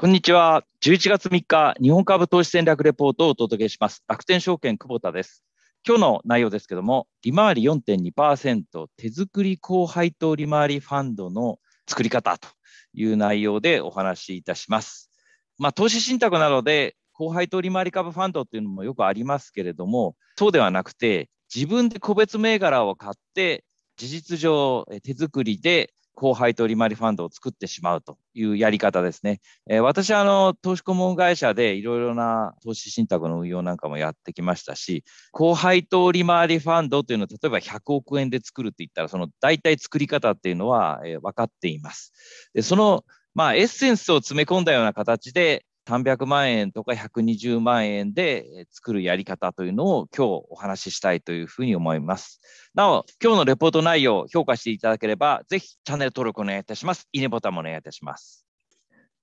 こんにちは。11月3日、日本株投資戦略レポートをお届けします。楽天証券、久保田です。今日の内容ですけども、利回り4.2%、手作り高配当利回りファンドの作り方という内容でお話しいたします。まあ、投資信託などで、高配当利回り株ファンドというのもよくありますけれども、そうではなくて、自分で個別銘柄を買って、事実上手作りで高配当利回りファンドを作ってしまうというやり方ですね。えー、私はあの投資顧問会社でいろいろな投資信託の運用なんかもやってきましたし、高配当利回りファンドというのは、例えば100億円で作るって言ったら、その大体作り方っていうのは、えー、分かっています。でそのまあ、エッセンスを詰め込んだような形で300万円とか120万円で作るやり方というのを今日お話ししたいというふうに思います。なお、今日のレポート内容を評価していただければ、ぜひチャンネル登録お願いいたします。いいねボタンもお願いいたします。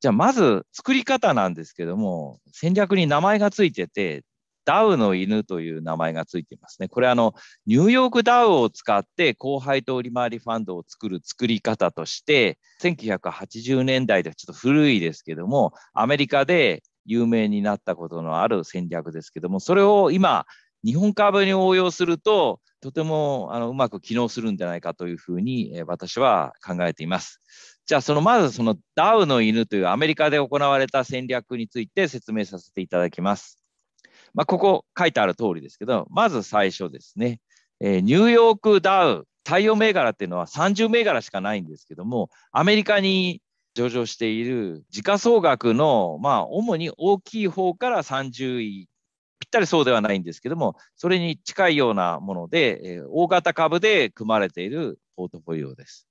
じゃあ、まず作り方なんですけども、戦略に名前がついてて、ダウの犬という名前がついていますね。これあのニューヨークダウを使って後輩と利回りファンドを作る作り方として1980年代ではちょっと古いですけどもアメリカで有名になったことのある戦略ですけどもそれを今日本株に応用するととてもあのうまく機能するんじゃないかというふうに私は考えています。じゃあそのまずそのダウの犬というアメリカで行われた戦略について説明させていただきます。まあ、ここ書いてある通りですけど、まず最初ですね、えー、ニューヨークダウ、太陽銘柄っていうのは30銘柄しかないんですけども、アメリカに上場している時価総額の、まあ、主に大きい方から30位、ぴったりそうではないんですけども、それに近いようなもので、えー、大型株で組まれているポートフォリオです。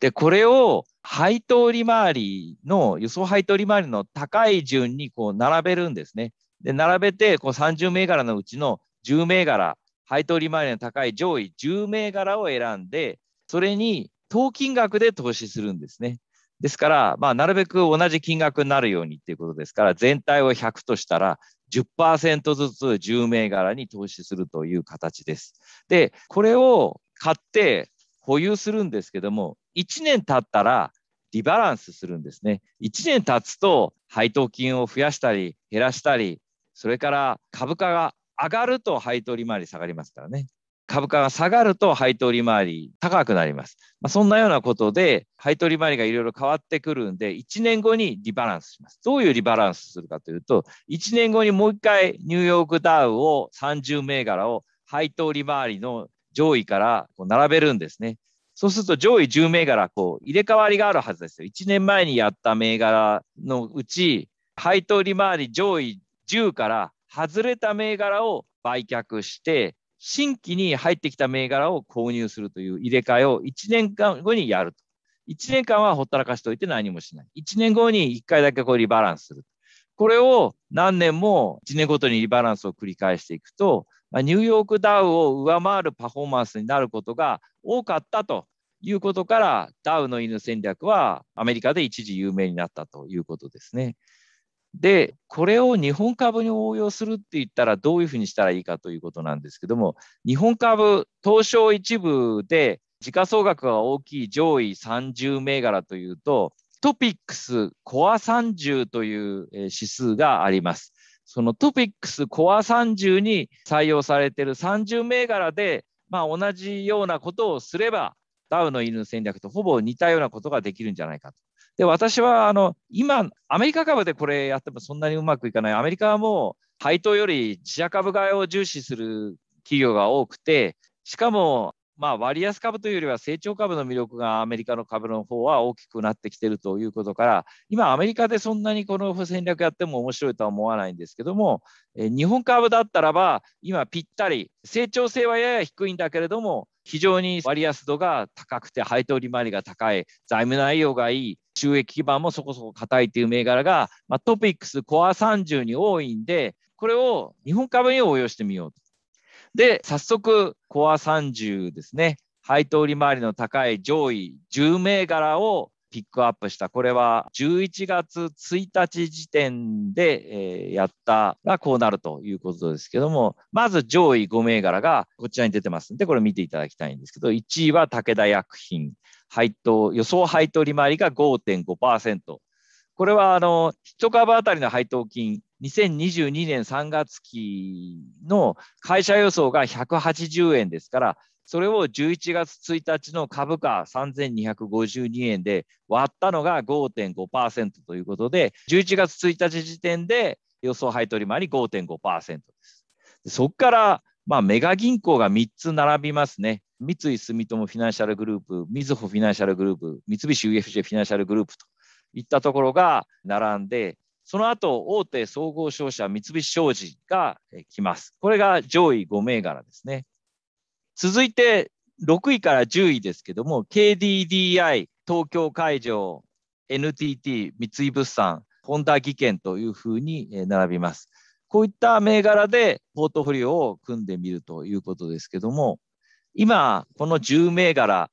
で、これを配当利回りの、予想配当利回りの高い順にこう並べるんですね。で、並べてこう30銘柄のうちの10銘柄、配当利回りの高い上位10銘柄を選んで、それに当金額で投資するんですね。ですから、まあ、なるべく同じ金額になるようにっていうことですから、全体を100としたら、10%ずつ10銘柄に投資するという形です。で、これを買って保有するんですけども、1年経ったらリバランスするんですね。1年経つと配当金を増やしたり減らしたり、それから株価が上がると配当利回り下がりますからね。株価が下がると配当利回り高くなります。まあ、そんなようなことで、配当利回りがいろいろ変わってくるんで、1年後にリバランスします。どういうリバランスするかというと、1年後にもう1回ニューヨークダウを30銘柄を配当利回りの上位からこう並べるんですね。そうすると上位10銘柄こう入れ替わりがあるはずですよ。1年前にやった銘柄のうち、配当利回り上位10から外れた銘柄を売却して、新規に入ってきた銘柄を購入するという入れ替えを1年間後にやると。1年間はほったらかしておいて何もしない。1年後に1回だけこうリバランスする。これを何年も1年ごとにリバランスを繰り返していくと、ニューヨークダウを上回るパフォーマンスになることが多かったということから、ダウの犬戦略はアメリカで一時有名になったということですね。で、これを日本株に応用するって言ったら、どういうふうにしたらいいかということなんですけども、日本株、東証一部で時価総額が大きい上位30銘柄というと、トピックスコア30という指数があります。そのトピックスコア30に採用されている30銘柄で、まあ、同じようなことをすれば、ダウの犬戦略とほぼ似たようなことができるんじゃないかと。で、私は、あの、今、アメリカ株でこれやってもそんなにうまくいかない。アメリカはもう、配当より自社株買いを重視する企業が多くて、しかも、まあ、割安株というよりは成長株の魅力がアメリカの株の方は大きくなってきてるということから、今、アメリカでそんなにこの戦略やっても面白いとは思わないんですけども、え日本株だったらば、今ぴったり、成長性はやや低いんだけれども、非常に割安度が高くて、配当利回りが高い、財務内容がいい、収益基盤もそこそこ硬いという銘柄が、まあ、トピックスコア30に多いんで、これを日本株に応用してみようと。で、早速コア30ですね、配当利回りの高い上位10銘柄をピックアップした、これは11月1日時点で、えやったらこうなるということですけども、まず上位5銘柄がこちらに出てますんで、これ見ていただきたいんですけど、1位は武田薬品、配当、予想配当利回りが5.5%。これはあの1株当たりの配当金、2022年3月期の会社予想が180円ですから、それを11月1日の株価3252円で割ったのが5.5%ということで、11月1日時点で予想配当利回り5.5%です。そこから、まあ、メガ銀行が3つ並びますね。三井住友フィナンシャルグループ、みずほフィナンシャルグループ、三菱 UFJ フィナンシャルグループといったところが並んで、その後、大手総合商社三菱商事が来ます。これが上位5銘柄ですね。続いて、6位から10位ですけども、KDDI、東京海上、NTT、三井物産、本田技研というふうに並びます。こういった銘柄でポートフォリオを組んでみるということですけども、今、この10銘柄、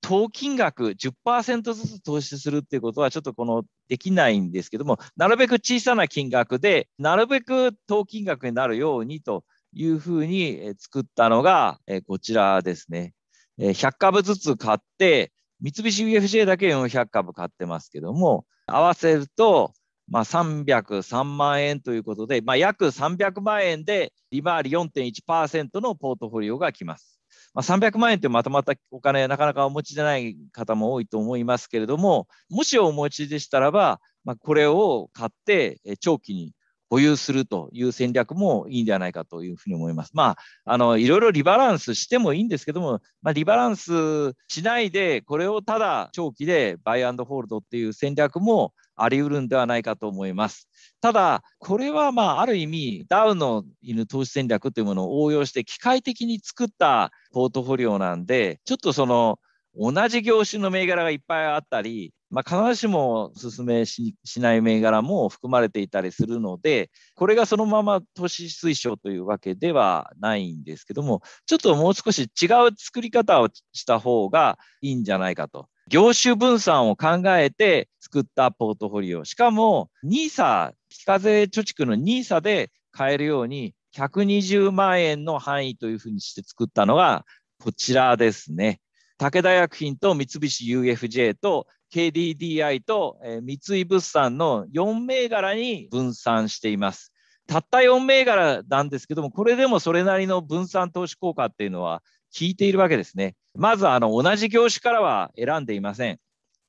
投金額10%ずつ投資するっていうことはちょっとこのできないんですけども、なるべく小さな金額で、なるべく投金額になるようにというふうに作ったのがこちらですね。100株ずつ買って、三菱 UFJ だけ400株買ってますけども、合わせると、まあ、303万円ということで、まあ、約300万円で利回り4.1%のポートフォリオが来ます。まあ、300万円ってまとまったお金、なかなかお持ちじゃない方も多いと思いますけれども、もしお持ちでしたらば、まあ、これを買って長期に保有するという戦略もいいんではないかというふうに思います。まあ、あのいろいろリバランスしてもいいんですけども、まあ、リバランスしないで、これをただ長期でバイアンドホールドっていう戦略もあり得るんではないかと思います。ただ、これはまあある意味、ダウの犬投資戦略というものを応用して機械的に作ったポートフォリオなんで、ちょっとその同じ業種の銘柄がいっぱいあったり、まあ、必ずしもお勧めしない銘柄も含まれていたりするので、これがそのまま投資推奨というわけではないんですけども、ちょっともう少し違う作り方をした方がいいんじゃないかと。業種分散を考えて作ったポートフォリオ。しかも NISA、非課税貯蓄の NISA で買えるように120万円の範囲というふうにして作ったのがこちらですね。武田薬品と三菱 UFJ と KDDI と、え三井物産の4銘柄に分散しています。たった4銘柄なんですけども、これでもそれなりの分散投資効果っていうのは効いているわけですね。まずあの同じ業種からは選んでいません。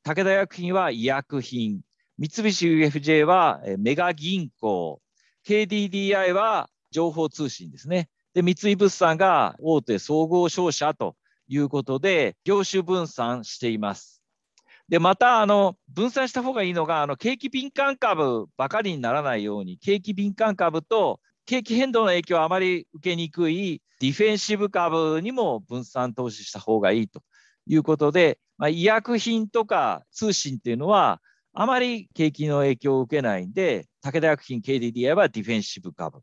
武田薬品は医薬品、三菱 UFJ はメガ銀行、KDDI は情報通信ですね。で、三井物産が大手総合商社ということで、業種分散しています。で、また、あの、分散した方がいいのが、あの、景気敏感株ばかりにならないように、景気敏感株と景気変動の影響をあまり受けにくいディフェンシブ株にも分散投資した方がいいということで、まあ、医薬品とか通信っていうのは、あまり景気の影響を受けないんで、武田薬品 KDDI はディフェンシブ株。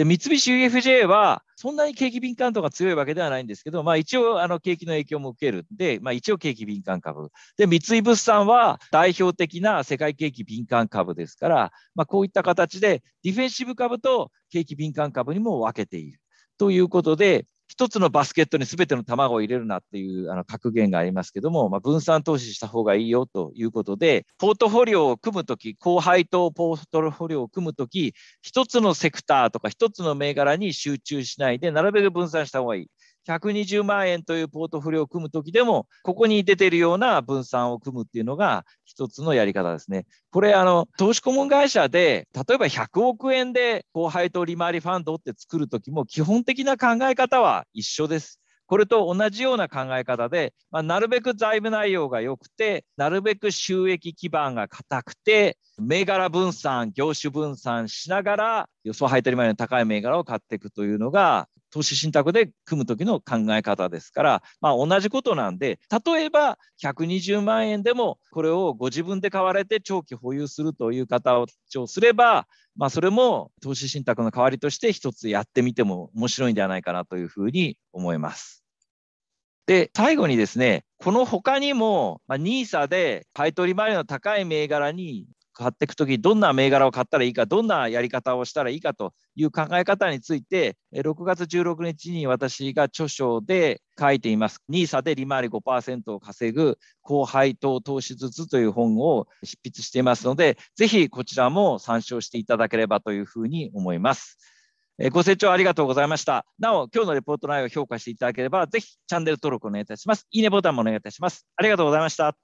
で三菱 UFJ はそんなに景気敏感度が強いわけではないんですけど、まあ、一応あの景気の影響も受けるんで、まあ、一応景気敏感株で三井物産は代表的な世界景気敏感株ですから、まあ、こういった形でディフェンシブ株と景気敏感株にも分けているということで一つのバスケットに全ての卵を入れるなっていうあの格言がありますけども、まあ、分散投資した方がいいよということで、ポートフォリオを組むとき、後輩とポートフォリオを組むとき、一つのセクターとか一つの銘柄に集中しないで、なるべく分散した方がいい。120万円というポートフリを組むときでも、ここに出ているような分散を組むっていうのが一つのやり方ですね。これ、あの、投資顧問会社で、例えば100億円で後輩と利回りファンドって作るときも、基本的な考え方は一緒です。これと同じような考え方で、まあ、なるべく財務内容が良くて、なるべく収益基盤が硬くて、銘柄分散、業種分散しながら、予想配当利回りの高い銘柄を買っていくというのが、投資信託で組む時の考え方ですから、まあ、同じことなんで例えば120万円でもこれをご自分で買われて長期保有するという方をすれば、まあ、それも投資信託の代わりとして一つやってみても面白いんではないかなというふうに思います。で最後にですねこの他にも、ま NISA で買い取り回りの高い銘柄に買っていくとき、どんな銘柄を買ったらいいか、どんなやり方をしたらいいかという考え方について、6月16日に私が著書で書いています。NISA で利回り5%を稼ぐ高配当投資ずつという本を執筆していますので、ぜひこちらも参照していただければというふうに思います。ご清聴ありがとうございました。なお、今日のレポート内容を評価していただければ、ぜひチャンネル登録お願いいたします。いいねボタンもお願いいたします。ありがとうございました。